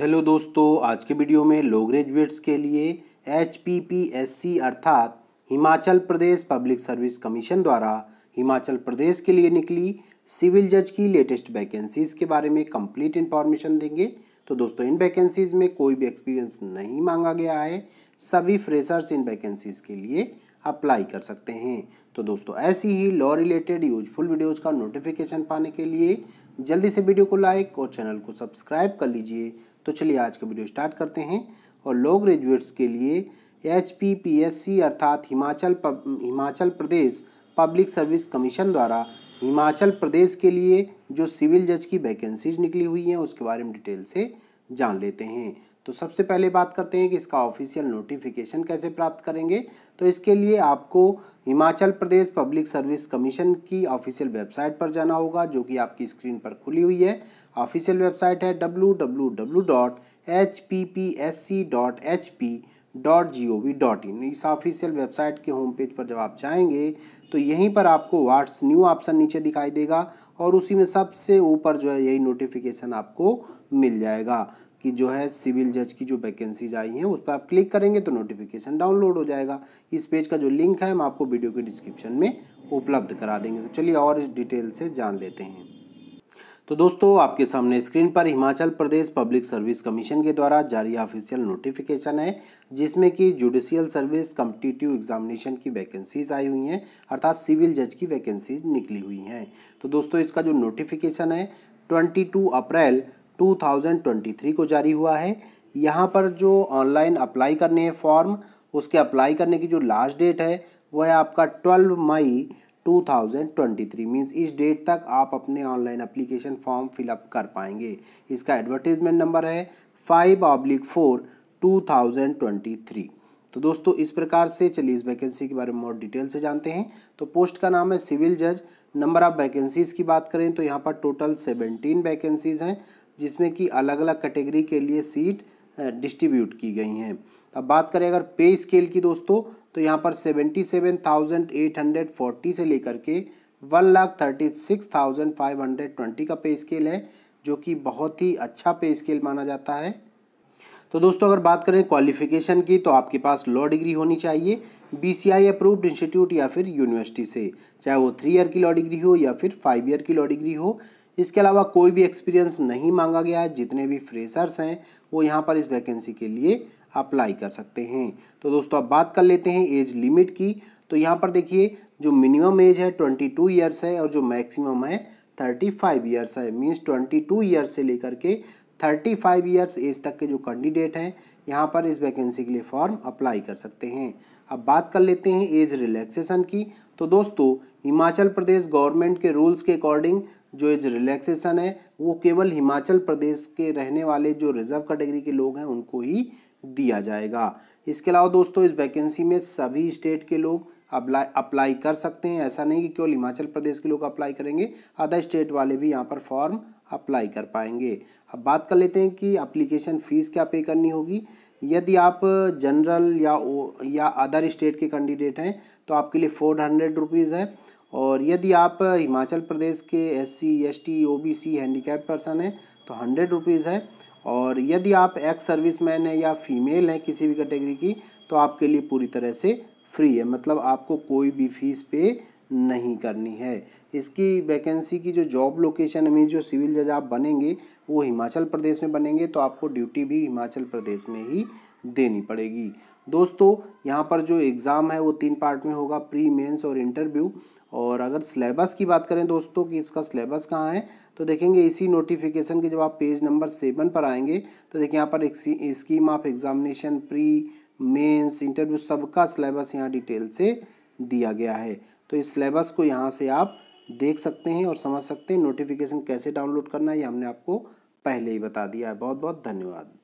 hello दोस्तों आज के वीडियो में लो ग्रेजुएट्स के लिए एच अर्थात Himachal Pradesh public service commission द्वारा हिमाचल प्रदेश के लिए निकली सिविल जज की लेटेस्ट वैकेंसीज़ के बारे में कंप्लीट इन्फॉर्मेशन देंगे तो दोस्तों इन वैकेंसीज़ में कोई भी एक्सपीरियंस नहीं मांगा गया है सभी फ्रेशर्स इन वैकेंसीज़ के लिए अप्लाई कर सकते हैं तो दोस्तों ऐसी ही लॉ रिलेटेड यूजफुल वीडियोज़ का नोटिफिकेशन पाने के लिए जल्दी से वीडियो को लाइक और चैनल को सब्सक्राइब कर लीजिए तो चलिए आज का वीडियो स्टार्ट करते हैं और लो ग्रेजुएट्स के लिए एच अर्थात हिमाचल पब, Himachal Pradesh public service commission द्वारा हिमाचल प्रदेश के लिए जो सिविल जज की वैकेंसीज निकली हुई हैं उसके बारे में डिटेल से जान लेते हैं तो सबसे पहले बात करते हैं कि इसका ऑफिशियल नोटिफिकेशन कैसे प्राप्त करेंगे तो इसके लिए आपको Himachal Pradesh public service commission की ऑफिशियल वेबसाइट पर जाना होगा जो कि आपकी स्क्रीन पर खुली हुई है ऑफिशियल वेबसाइट है www.hppsc.hp.gov.in W W dot H P P S C dot H P dot G O V dot in इस ऑफिशियल वेबसाइट के होम पेज पर जब आप जाएंगे तो यहीं पर आपको व्हाट्स न्यू ऑप्शन नीचे दिखाई देगा और उसी में सबसे ऊपर जो है यही नोटिफिकेशन आपको मिल जाएगा कि जो है सिविल जज की जो वैकेंसीज आई हैं उस पर आप क्लिक करेंगे तो नोटिफिकेशन डाउनलोड हो जाएगा इस पेज का जो लिंक है हम आपको वीडियो के डिस्क्रिप्शन में उपलब्ध करा देंगे तो चलिए और इस डिटेल से जान लेते हैं तो दोस्तों आपके सामने स्क्रीन पर Himachal Pradesh public service commission के द्वारा जारी ऑफिशियल नोटिफिकेशन है जिसमें कि जुडिशियल सर्विस कम्पिटिटिव एग्जामिनेशन की वैकेंसीज आई हुई हैं अर्थात सिविल जज की वैकेंसीज निकली हुई हैं तो दोस्तों इसका जो नोटिफिकेशन है 22 अप्रैल 2023 को जारी हुआ है यहाँ पर जो ऑनलाइन अप्लाई करने हैं फॉर्म उसके अप्लाई करने की जो लास्ट डेट है वह है आपका 12 मई 2023 मींस इस डेट तक आप अपने ऑनलाइन अप्लीकेशन फॉर्म फिलअप कर पाएंगे इसका एडवर्टीजमेंट नंबर है five oblique four two thousand twenty three तो दोस्तों इस प्रकार से चलिए इस वैकेंसी के बारे में और डिटेल से जानते हैं तो पोस्ट का नाम है सिविल जज नंबर ऑफ वैकेंसीज़ की बात करें तो यहाँ पर टोटल सेवेंटीन वैकेंसीज़ हैं जिसमें कि अलग अलग कैटेगरी के लिए सीट डिस्ट्रीब्यूट की गई हैं अब बात करें अगर पे स्केल की दोस्तों तो यहाँ पर seventy seven thousand eight hundred forty से लेकर के one lakh thirty six thousand five hundred twenty का पे स्केल है जो कि बहुत ही अच्छा पे स्केल माना जाता है तो दोस्तों अगर बात करें क्वालिफिकेशन की तो आपके पास लॉ डिग्री होनी चाहिए B C I approved institute या फिर यूनिवर्सिटी से चाहे वो थ्री ईयर की लॉ डिग्री हो या फिर फाइव ईयर की लॉ डिग्री हो इसके अलावा कोई भी एक्सपीरियंस नहीं मांगा गया है जितने भी फ्रेशर्स हैं वो यहाँ पर इस वैकेंसी के लिए अप्लाई कर सकते हैं तो दोस्तों अब बात कर लेते हैं एज लिमिट की तो यहाँ पर देखिए जो मिनिमम एज है ट्वेंटी टू ईयर्स है और जो मैक्सिमम है थर्टी फाइव ईयर्स है मीन्स ट्वेंटी टू ईयर्स से लेकर के थर्टी फाइव ईयर्स एज तक के जो कैंडिडेट हैं यहाँ पर इस वैकेंसी के लिए फॉर्म अप्लाई कर सकते हैं अब बात कर लेते हैं एज रिलैक्सेशन की तो दोस्तों हिमाचल प्रदेश गवर्नमेंट के रूल्स के अकॉर्डिंग जो एज रिलैक्सेशन है वो केवल हिमाचल प्रदेश के रहने वाले जो रिजर्व कैटेगरी के लोग हैं उनको ही दिया जाएगा इसके अलावा दोस्तों इस वैकेंसी में सभी स्टेट के लोग अप्लाई अप्लाई कर सकते हैं ऐसा नहीं कि केवल हिमाचल प्रदेश के लोग अप्लाई करेंगे अदर स्टेट वाले भी यहाँ पर फॉर्म अप्लाई कर पाएंगे अब बात कर लेते हैं कि अप्लीकेशन फ़ीस क्या पे करनी होगी यदि आप जनरल या ओ, या अदर स्टेट के कैंडिडेट हैं तो आपके लिए फोर हंड्रेड रुपीज़ है और यदि आप हिमाचल प्रदेश के S C S T O B C handicap person हैं तो हंड्रेड रुपीज़ है और यदि आप एक्स सर्विस मैन हैं या फीमेल हैं किसी भी कैटेगरी की तो आपके लिए पूरी तरह से फ्री है मतलब आपको कोई भी फीस पे नहीं करनी है इसकी वैकेंसी की जो जॉब लोकेशन में जो सिविल जज आप बनेंगे वो हिमाचल प्रदेश में बनेंगे तो आपको ड्यूटी भी हिमाचल प्रदेश में ही देनी पड़ेगी दोस्तों यहाँ पर जो एग्ज़ाम है वो तीन पार्ट में होगा प्री मेंस और इंटरव्यू और अगर सिलेबस की बात करें दोस्तों कि इसका सिलेबस कहाँ है तो देखेंगे इसी नोटिफिकेशन के जब आप पेज नंबर सेवन पर आएंगे तो देखिए यहाँ पर scheme of examination pre mains interview सबका सिलेबस यहाँ डिटेल से दिया गया है तो इस सिलेबस को यहाँ से आप देख सकते हैं और समझ सकते हैं नोटिफिकेशन कैसे डाउनलोड करना है ये हमने आपको पहले ही बता दिया है बहुत बहुत धन्यवाद